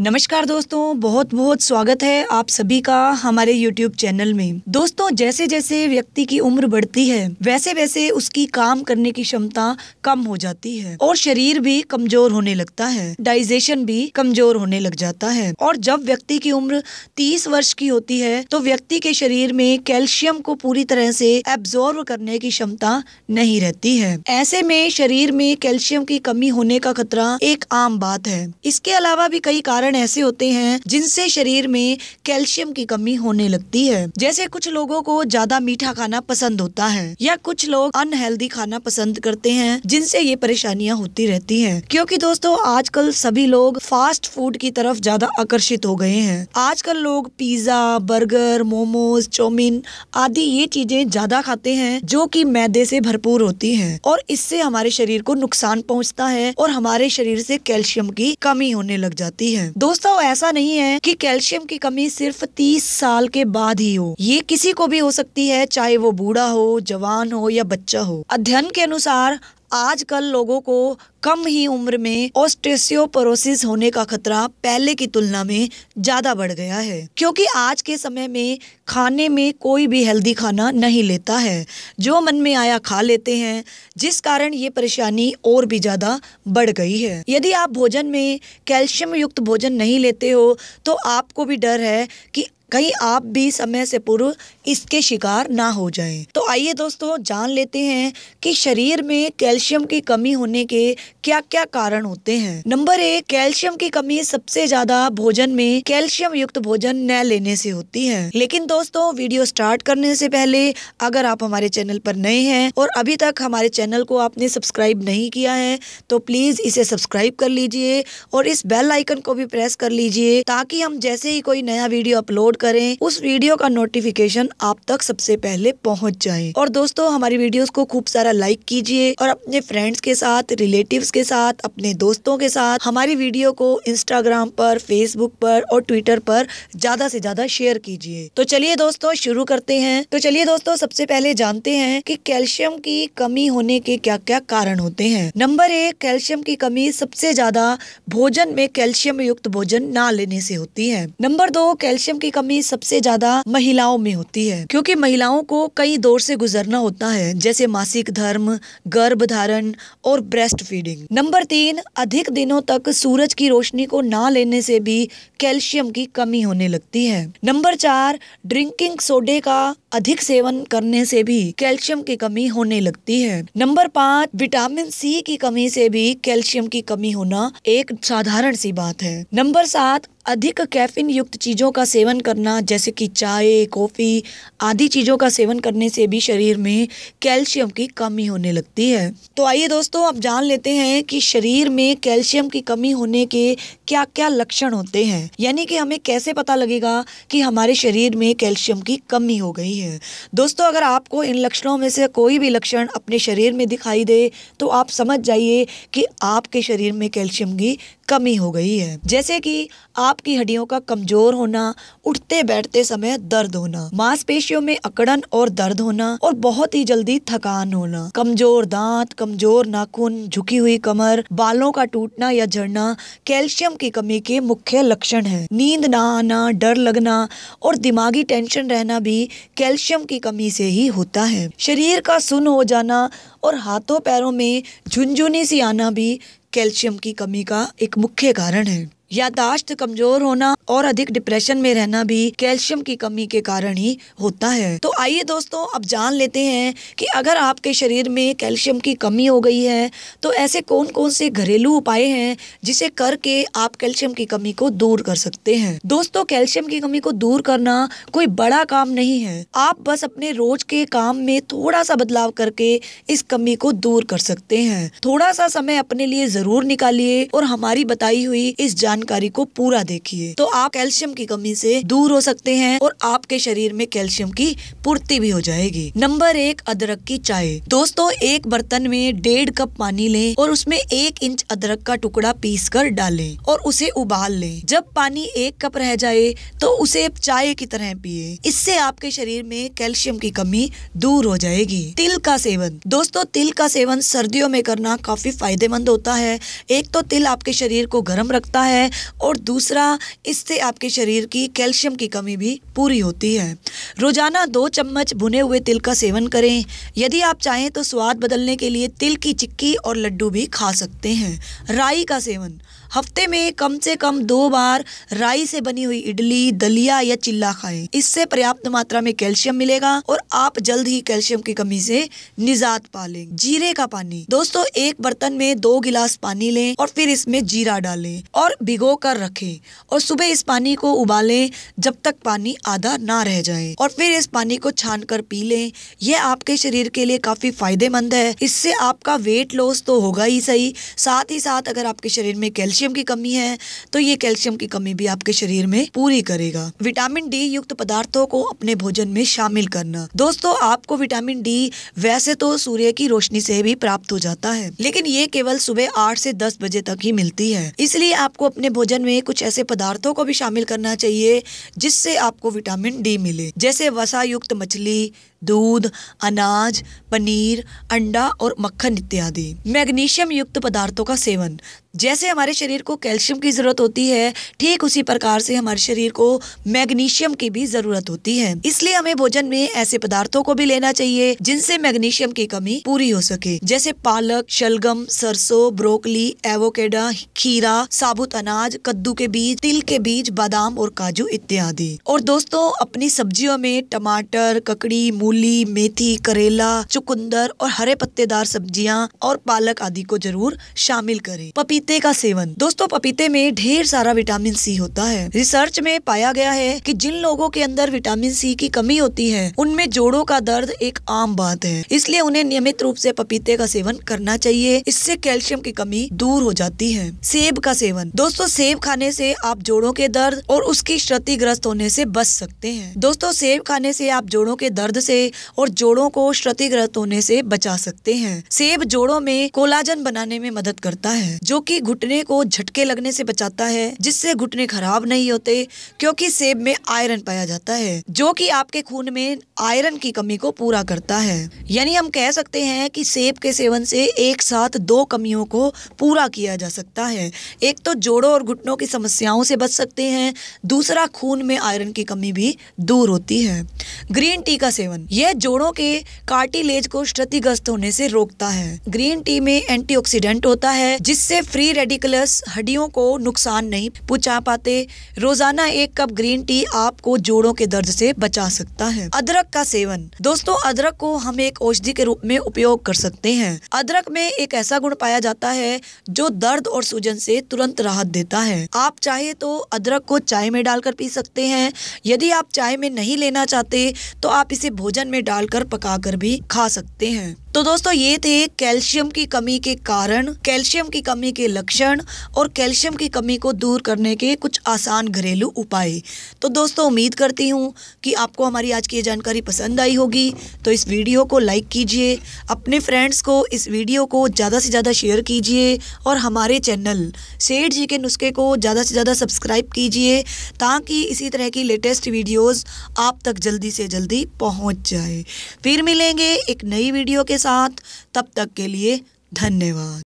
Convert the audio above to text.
नमस्कार दोस्तों बहुत बहुत स्वागत है आप सभी का हमारे YouTube चैनल में दोस्तों जैसे जैसे व्यक्ति की उम्र बढ़ती है वैसे वैसे उसकी काम करने की क्षमता कम हो जाती है और शरीर भी कमजोर होने लगता है डाइजेशन भी कमजोर होने लग जाता है और जब व्यक्ति की उम्र 30 वर्ष की होती है तो व्यक्ति के शरीर में कैल्शियम को पूरी तरह से एब्जॉर्व करने की क्षमता नहीं रहती है ऐसे में शरीर में कैल्शियम की कमी होने का खतरा एक आम बात है इसके अलावा भी कई कारण कारण ऐसे होते हैं जिनसे शरीर में कैल्शियम की कमी होने लगती है जैसे कुछ लोगों को ज्यादा मीठा खाना पसंद होता है या कुछ लोग अनहेल्दी खाना पसंद करते हैं जिनसे ये परेशानियां होती रहती हैं क्योंकि दोस्तों आजकल सभी लोग फास्ट फूड की तरफ ज्यादा आकर्षित हो गए हैं आजकल लोग पिज्जा बर्गर मोमोज चौमिन आदि ये चीजें ज्यादा खाते हैं जो कि मैदे से भरपूर होती हैं और इससे हमारे शरीर को नुकसान पहुंचता है और हमारे शरीर से कैल्शियम की कमी होने लग जाती है दोस्तों ऐसा नहीं है कि कैल्शियम की कमी सिर्फ 30 साल के बाद ही हो ये किसी को भी हो सकती है चाहे वो बूढ़ा हो जवान हो या बच्चा हो अध्ययन के अनुसार आजकल लोगों को कम ही उम्र में ऑस्टेसियोपोरोसिस होने का खतरा पहले की तुलना में ज़्यादा बढ़ गया है क्योंकि आज के समय में खाने में कोई भी हेल्दी खाना नहीं लेता है जो मन में आया खा लेते हैं जिस कारण ये परेशानी और भी ज़्यादा बढ़ गई है यदि आप भोजन में कैल्शियम युक्त भोजन नहीं लेते हो तो आपको भी डर है कि कहीं आप भी समय से पूर्व इसके शिकार ना हो जाएं। तो आइए दोस्तों जान लेते हैं कि शरीर में कैल्शियम की कमी होने के क्या क्या कारण होते हैं नंबर एक कैल्शियम की कमी सबसे ज्यादा भोजन में कैल्शियम युक्त भोजन न लेने से होती है लेकिन दोस्तों वीडियो स्टार्ट करने से पहले अगर आप हमारे चैनल पर नए हैं और अभी तक हमारे चैनल को आपने सब्सक्राइब नहीं किया है तो प्लीज़ इसे सब्सक्राइब कर लीजिए और इस बेल आइकन को भी प्रेस कर लीजिए ताकि हम जैसे ही कोई नया वीडियो अपलोड करें उस वीडियो का नोटिफिकेशन आप तक सबसे पहले पहुंच जाए और दोस्तों हमारी वीडियोस को खूब सारा लाइक कीजिए और अपने फ्रेंड्स के साथ रिलेटिव्स के साथ अपने दोस्तों के साथ हमारी वीडियो को इंस्टाग्राम पर फेसबुक पर और ट्विटर पर ज्यादा से ज्यादा शेयर कीजिए तो चलिए दोस्तों शुरू करते हैं तो चलिए दोस्तों सबसे पहले जानते हैं कि कैल्शियम की कमी होने के क्या क्या कारण होते हैं नंबर एक कैल्शियम की कमी सबसे ज्यादा भोजन में कैल्शियम युक्त भोजन ना लेने से होती है नंबर दो कैल्शियम की कमी सबसे ज्यादा महिलाओं में होती है क्योंकि महिलाओं को कई दौर से गुजरना होता है जैसे मासिक धर्म गर्भ धारण और ब्रेस्ट फीडिंग नंबर तीन अधिक दिनों तक सूरज की रोशनी को ना लेने से भी कैल्शियम की कमी होने लगती है नंबर चार ड्रिंकिंग सोडे का अधिक सेवन करने से भी कैल्शियम की कमी होने लगती है नंबर पाँच विटामिन सी की कमी से भी कैल्शियम की कमी होना एक साधारण सी बात है नंबर सात अधिक कैफीन युक्त चीज़ों का सेवन करना जैसे कि चाय कॉफ़ी आदि चीज़ों का सेवन करने से भी शरीर में कैल्शियम की कमी होने लगती है तो आइए दोस्तों अब जान लेते हैं कि शरीर में कैल्शियम की कमी होने के क्या क्या लक्षण होते हैं यानी कि हमें कैसे पता लगेगा कि हमारे शरीर में कैल्शियम की कमी हो गई है दोस्तों अगर आपको इन लक्षणों में से कोई भी लक्षण अपने शरीर में दिखाई दे तो आप समझ जाइए कि आपके शरीर में कैल्शियम की कमी हो गई है जैसे कि आपकी हड्डियों का कमजोर होना उठते बैठते समय दर्द होना मांसपेशियों में अकड़न और दर्द होना और बहुत ही जल्दी थकान होना कमजोर दांत कमजोर नाखून झुकी हुई कमर बालों का टूटना या झड़ना कैल्शियम की कमी के मुख्य लक्षण है नींद ना आना डर लगना और दिमागी टेंशन रहना भी कैल्शियम की कमी से ही होता है शरीर का सुन हो जाना और हाथों पैरों में झुनझुनी सी आना भी कैल्शियम की कमी का एक मुख्य कारण है यादाश्त कमजोर होना और अधिक डिप्रेशन में रहना भी कैल्शियम की कमी के कारण ही होता है तो आइए दोस्तों अब जान लेते हैं कि अगर आपके शरीर में कैल्शियम की कमी हो गई है तो ऐसे कौन कौन से घरेलू उपाय हैं जिसे करके आप कैल्शियम की कमी को दूर कर सकते हैं दोस्तों कैल्शियम की कमी को दूर करना कोई बड़ा काम नहीं है आप बस अपने रोज के काम में थोड़ा सा बदलाव करके इस कमी को दूर कर सकते हैं थोड़ा सा समय अपने लिए जरूर निकालिए और हमारी बताई हुई इस जान जानकारी को पूरा देखिए तो आप कैल्शियम की कमी से दूर हो सकते हैं और आपके शरीर में कैल्शियम की पूर्ति भी हो जाएगी नंबर एक अदरक की चाय दोस्तों एक बर्तन में डेढ़ कप पानी लें और उसमें एक इंच अदरक का टुकड़ा पीस कर डालें और उसे उबाल लें जब पानी एक कप रह जाए तो उसे चाय की तरह पिए इससे आपके शरीर में कैल्शियम की कमी दूर हो जाएगी तिल का सेवन दोस्तों तिल का सेवन सर्दियों में करना काफी फायदेमंद होता है एक तो तिल आपके शरीर को गर्म रखता है और दूसरा इससे आपके शरीर की कैल्शियम की कमी भी पूरी होती है रोजाना दो चम्मच भुने हुए तिल का सेवन करें यदि आप चाहें तो स्वाद बदलने के लिए तिल की चिक्की और लड्डू भी खा सकते हैं राई का सेवन हफ्ते में कम से कम दो बार राई से बनी हुई इडली दलिया या चिल्ला खाएं इससे पर्याप्त मात्रा में कैल्शियम मिलेगा और आप जल्द ही कैल्शियम की कमी से निजात पा लेंगे जीरे का पानी दोस्तों एक बर्तन में दो गिलास पानी लें और फिर इसमें जीरा डालें और भिगो कर रखे और सुबह इस पानी को उबाले जब तक पानी आधा ना रह जाए और फिर इस पानी को छान कर पी लें यह आपके शरीर के लिए काफी फायदेमंद है इससे आपका वेट लॉस तो होगा ही सही साथ ही साथ अगर आपके शरीर में कैल्शियम कैल्शियम की कमी है तो ये कैल्शियम की कमी भी आपके शरीर में पूरी करेगा विटामिन डी युक्त पदार्थों को अपने भोजन में शामिल करना दोस्तों आपको विटामिन डी वैसे तो सूर्य की रोशनी से भी प्राप्त हो जाता है लेकिन ये केवल सुबह आठ से दस बजे तक ही मिलती है इसलिए आपको अपने भोजन में कुछ ऐसे पदार्थों को भी शामिल करना चाहिए जिससे आपको विटामिन डी मिले जैसे वसा युक्त मछली दूध अनाज पनीर अंडा और मक्खन इत्यादि मैग्नीशियम युक्त पदार्थों का सेवन जैसे हमारे शरीर को कैल्शियम की ज़रूरत होती है ठीक उसी प्रकार से हमारे शरीर को मैग्नीशियम की भी ज़रूरत होती है इसलिए हमें भोजन में ऐसे पदार्थों को भी लेना चाहिए जिनसे मैग्नीशियम की कमी पूरी हो सके जैसे पालक शलगम सरसों ब्रोकली एवोकेडा खीरा साबुत अनाज कद्दू के बीज तिल के बीज बादाम और काजू इत्यादि और दोस्तों अपनी सब्जियों में टमाटर ककड़ी मूली मेथी करेला चुकंदर और हरे पत्तेदार सब्जियां और पालक आदि को जरूर शामिल करें पपीता पपीते का सेवन दोस्तों पपीते में ढेर सारा विटामिन सी होता है रिसर्च में पाया गया है कि जिन लोगों के अंदर विटामिन सी की कमी होती है उनमें जोड़ों का दर्द एक आम बात है इसलिए उन्हें नियमित रूप से पपीते का सेवन करना चाहिए इससे कैल्शियम की कमी दूर हो जाती है सेब का सेवन दोस्तों सेब खाने से आप जोड़ों के दर्द और उसकी क्षतिग्रस्त होने से बच सकते हैं दोस्तों सेब खाने से आप जोड़ों के दर्द से और जोड़ों को क्षतिग्रस्त होने से बचा सकते हैं सेब जोड़ों में कोलाजन बनाने में मदद करता है जो कि क्योंकि घुटने को झटके लगने से बचाता है जिससे घुटने खराब नहीं होते क्योंकि सेब में आयरन पाया जाता है जो कि आपके खून में आयरन की कमी को पूरा करता है यानी हम कह सकते हैं कि सेब के सेवन से एक साथ दो कमियों को पूरा किया जा सकता है एक तो जोड़ों और घुटनों की समस्याओं से बच सकते हैं दूसरा खून में आयरन की कमी भी दूर होती है ग्रीन टी का सेवन यह जोड़ों के कार्टिलेज को क्षतिग्रस्त होने से रोकता है ग्रीन टी में एंटीऑक्सीडेंट होता है जिससे फ्री फ्री रेडिकुलस हड्डियों को नुकसान नहीं पहुंचा पाते रोजाना एक कप ग्रीन टी आपको जोड़ों के दर्द से बचा सकता है अदरक का सेवन दोस्तों अदरक को हम एक औषधि के रूप में उपयोग कर सकते हैं अदरक में एक ऐसा गुण पाया जाता है जो दर्द और सूजन से तुरंत राहत देता है आप चाहे तो अदरक को चाय में डालकर पी सकते हैं यदि आप चाय में नहीं लेना चाहते तो आप इसे भोजन में डालकर पकाकर भी खा सकते हैं तो दोस्तों ये थे कैल्शियम की कमी के कारण कैल्शियम की कमी के लक्षण और कैल्शियम की कमी को दूर करने के कुछ आसान घरेलू उपाय तो दोस्तों उम्मीद करती हूँ कि आपको हमारी आज की ये जानकारी पसंद आई होगी तो इस वीडियो को लाइक कीजिए अपने फ्रेंड्स को इस वीडियो को ज़्यादा से ज़्यादा शेयर कीजिए और हमारे चैनल सेठ जी के नुस्खे को ज़्यादा से ज़्यादा सब्सक्राइब कीजिए ताकि इसी तरह की लेटेस्ट वीडियोज़ आप तक जल्दी से जल्दी पहुँच जाए फिर मिलेंगे एक नई वीडियो के साथ तब तक के लिए धन्यवाद